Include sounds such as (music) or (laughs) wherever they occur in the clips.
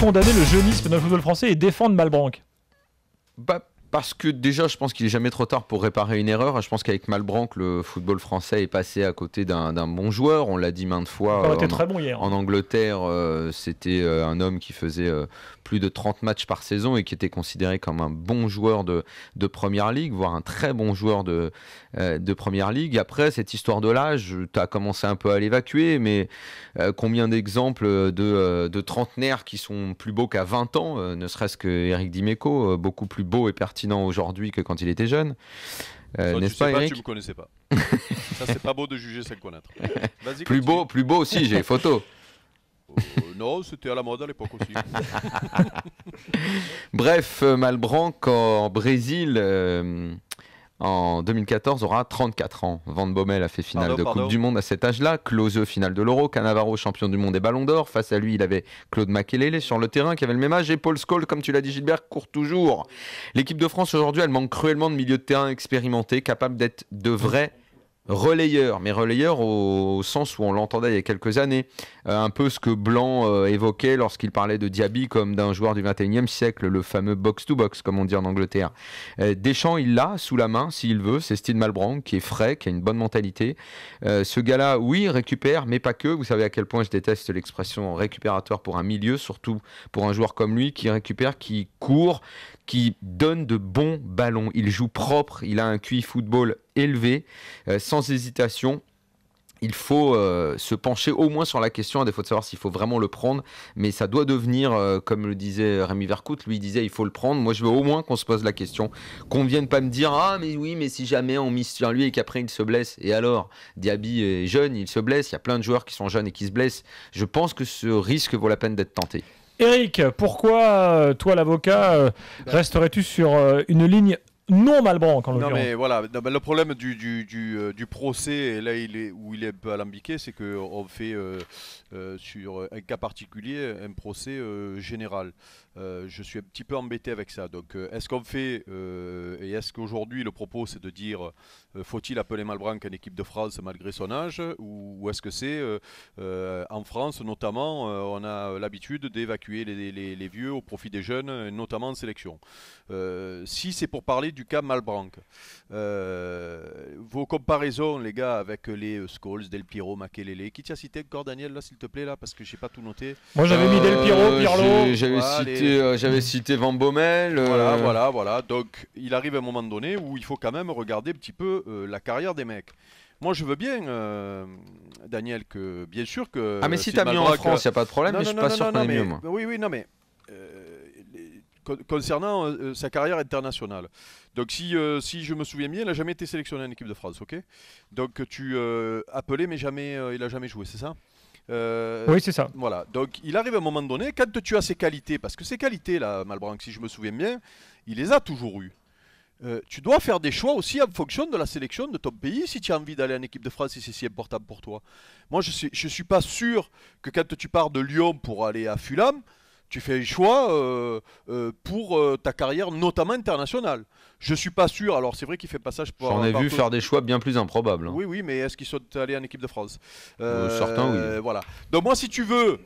condamner le jeunisme dans le football français et défendre malbranque bah, parce que déjà, je pense qu'il est jamais trop tard pour réparer une erreur. Je pense qu'avec Malbranque, le football français est passé à côté d'un bon joueur. On l'a dit maintes fois. en, très bon hier. en, Angleterre, euh, c'était euh, un homme qui faisait euh, plus de 30 matchs par saison et qui était considéré comme un bon joueur de, première ligue, voire un très bon joueur de, de première ligue. Après, cette histoire de l'âge, tu as commencé un peu à l'évacuer, mais combien d'exemples de, de, trentenaires qui sont plus beaux qu'à 20 ans, ne serait-ce que Eric Dimeco, beaucoup plus beau et pertinent sinon aujourd'hui que quand il était jeune. Euh, N'est-ce pas, pas, Eric Tu me connaissais pas. (laughs) Ça, c'est pas beau de juger sans connaître. (laughs) Plus beau, plus beau aussi, j'ai les (laughs) photos. Euh, non, c'était à la mode à l'époque aussi. Bref, euh, Malbranque en Brésil. Euh, en 2014 aura 34 ans. Van Bommel a fait finale de Coupe du Monde à cet âge-là, Close finale de l'Euro, Canavaro, champion du monde et Ballon d'Or. Face à lui, il avait Claude Makelele sur le terrain qui avait le même âge et Paul Scholl, comme tu l'as dit Gilbert, court toujours. L'équipe de France aujourd'hui, elle manque cruellement de milieux de terrain expérimentés, capables d'être de vrais relayeur, mais relayeur au, sens où on l'entendait il y a quelques années, euh, un peu ce que Blanc euh, évoquait lorsqu'il parlait de Diaby comme d'un joueur du 21e siècle, le fameux box-to-box, comme on dit en Angleterre. Euh, Deschamps, il l'a sous la main, s'il veut, c'est Steve Malbrand, qui est frais, qui a une bonne mentalité. ce gars-là, oui, récupère, mais pas que. Vous savez à quel point je déteste l'expression récupérateur pour un milieu, surtout pour un joueur comme lui, qui récupère, qui court, qui donne de bons ballons. Il joue propre, il a un QI football élevé, euh, sans hésitation il faut euh, se pencher au moins sur la question, à défaut de savoir s'il faut vraiment le prendre, mais ça doit devenir, euh, comme le disait Rémi Vercoute, lui il disait il faut le prendre, moi je veux au moins qu'on se pose la question, qu'on vienne pas me dire ah mais oui mais si jamais on mise sur lui et qu'après il se blesse, et alors Diaby est jeune, il se blesse, il y a plein de joueurs qui sont jeunes et qui se blessent, je pense que ce risque vaut la peine d'être tenté. Eric, pourquoi toi l'avocat ben, resterais-tu sur une ligne non Malbranque en l'occurrence. Non mais voilà, le problème du, euh, procès, là est, où il est un peu alambiqué, c'est qu'on fait euh, euh, sur un cas particulier un procès général. je suis un petit peu embêté avec ça. Donc est-ce qu'on fait, et est-ce qu'aujourd'hui le propos c'est de dire faut-il appeler Malbranque en équipe de France malgré son âge, ou, est-ce que c'est en France notamment, on a l'habitude d'évacuer les, les, vieux au profit des jeunes, notamment en sélection. si c'est pour parler du cas malbranque euh, vos comparaisons, les gars, avec les euh, Scholes, Del Piro, Makelele. Qui tient cité encore, Daniel, là, s'il te plaît, là, parce que j'ai pas tout noté. Moi, j'avais mis Del Piro, euh, Pirlo. J'avais cité, j'avais cité Van Bommel. Voilà, voilà, voilà. Donc, il arrive un moment donné où il faut quand même regarder un petit peu la carrière des mecs. Moi, je veux bien, Daniel, que bien sûr que. Ah, mais si t'as mis en France, il n'y a pas de problème, mais je suis pas sûr qu'on mieux, moi. Oui, oui, non, mais concernant euh, euh, sa carrière internationale. Donc si, euh, si je me souviens bien, il n'a jamais été sélectionné en équipe de France, ok Donc tu appelais mais jamais, il n'a jamais joué, c'est ça oui, c'est ça. Voilà. Donc, il arrive à un moment donné, quand tu as ses qualités, parce que ses qualités, là, Malbranck, si je me souviens bien, il les a toujours eues. tu dois faire des choix aussi en fonction de la sélection de ton pays, si tu as envie d'aller en équipe de France, si c'est si important pour toi. Moi, je ne je suis pas sûr que quand tu pars de Lyon pour aller à Fulham, tu fais le choix euh, euh, pour euh, ta carrière, notamment internationale. Je suis pas sûr. Alors c'est vrai qu'il fait passage pour. J'en ai vu faire des choix bien plus improbables. Hein. Oui, oui, mais est-ce qu'il sont aller en équipe de France Certains, oui. Voilà. Donc moi, si tu veux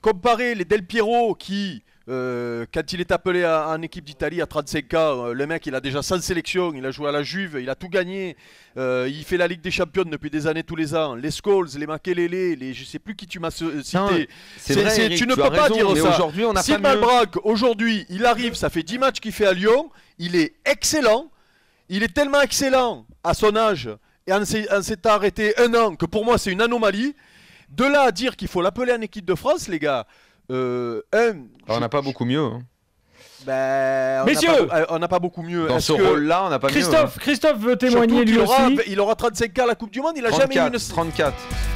comparer les Del Piero qui euh, quand il est appelé à, en équipe d'Italie à 35 ans, euh, le mec il a déjà 100 sélections, il a joué à la Juve, il a tout gagné, euh, il fait la Ligue des Champions depuis des années tous les ans, les Scholes, les Makelele, les je sais plus qui tu m'as cité. C'est tu ne peux pas dire ça. Aujourd'hui, Braque, aujourd'hui, il arrive, ça fait 10 matchs qu'il fait à Lyon, il est excellent, il est tellement excellent à son âge et en s'est arrêté un an que pour moi c'est une anomalie. De là à dire qu'il faut l'appeler en équipe de France, les gars. Euh, euh, ah, hein. bah, euh, on n'a pas beaucoup mieux. Messieurs, on n'a pas beaucoup mieux. Dans ce rôle-là, on n'a pas Christophe, mieux. Christophe, hein. Christophe veut témoigner lui il il aura 35 ans à la Coupe du Monde, il a jamais eu une. 34.